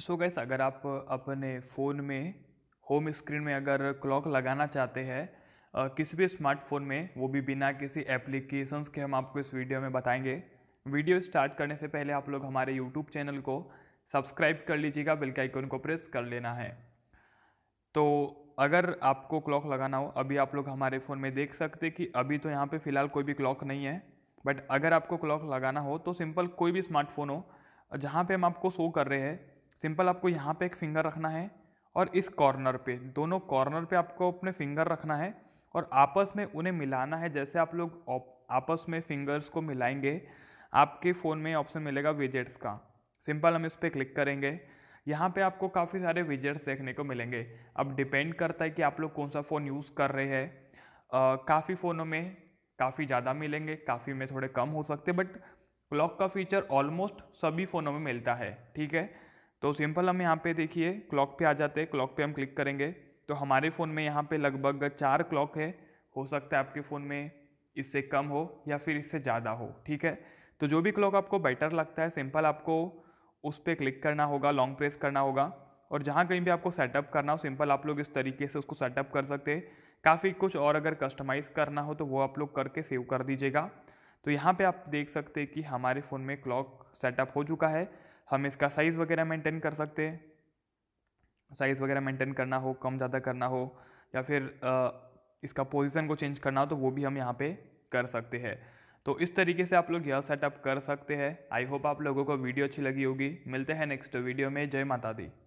सो so gas अगर आप अपने फ़ोन में होम स्क्रीन में अगर क्लॉक लगाना चाहते हैं किसी भी स्मार्टफोन में वो भी बिना किसी एप्लीकेशंस के हम आपको इस वीडियो में बताएंगे वीडियो स्टार्ट करने से पहले आप लोग हमारे यूट्यूब चैनल को सब्सक्राइब कर लीजिएगा बेल आइकन को प्रेस कर लेना है तो अगर आपको क्लॉक लगाना हो अभी आप लोग हमारे फ़ोन में देख सकते कि अभी तो यहाँ पर फ़िलहाल कोई भी क्लॉक नहीं है बट अगर आपको क्लॉक लगाना हो तो सिंपल कोई भी स्मार्टफोन हो जहाँ पे हम आपको शो कर रहे हैं सिंपल आपको यहाँ पे एक फिंगर रखना है और इस कॉर्नर पे दोनों कॉर्नर पे आपको अपने फिंगर रखना है और आपस में उन्हें मिलाना है जैसे आप लोग आपस में फिंगर्स को मिलाएंगे आपके फ़ोन में ऑप्शन मिलेगा विजेट्स का सिंपल हम इस पर क्लिक करेंगे यहाँ पे आपको काफ़ी सारे विजेट्स देखने को मिलेंगे अब डिपेंड करता है कि आप लोग कौन सा फ़ोन यूज़ कर रहे हैं काफ़ी फ़ोनों में काफ़ी ज़्यादा मिलेंगे काफ़ी में थोड़े कम हो सकते बट क्लॉक का फीचर ऑलमोस्ट सभी फ़ोनों में मिलता है ठीक है तो सिंपल हम यहाँ पे देखिए क्लॉक पे आ जाते हैं क्लॉक पे हम क्लिक करेंगे तो हमारे फ़ोन में यहाँ पे लगभग चार क्लॉक है हो सकता है आपके फ़ोन में इससे कम हो या फिर इससे ज़्यादा हो ठीक है तो जो भी क्लॉक आपको बेटर लगता है सिंपल आपको उस पर क्लिक करना होगा लॉन्ग प्रेस करना होगा और जहाँ कहीं भी आपको सेटअप करना हो सिंपल आप लोग इस तरीके से उसको सेटअप कर सकते हैं काफ़ी कुछ और अगर कस्टमाइज़ करना हो तो वो आप लोग करके सेव कर दीजिएगा तो यहाँ पे आप देख सकते हैं कि हमारे फ़ोन में क्लॉक सेटअप हो चुका है हम इसका साइज़ वगैरह मेंटेन कर सकते हैं साइज़ वगैरह मेंटेन करना हो कम ज़्यादा करना हो या फिर इसका पोजीशन को चेंज करना हो तो वो भी हम यहाँ पे कर सकते हैं तो इस तरीके से आप लोग यह सेटअप कर सकते हैं आई होप आप लोगों को वीडियो अच्छी लगी होगी मिलते हैं नेक्स्ट वीडियो में जय माता दी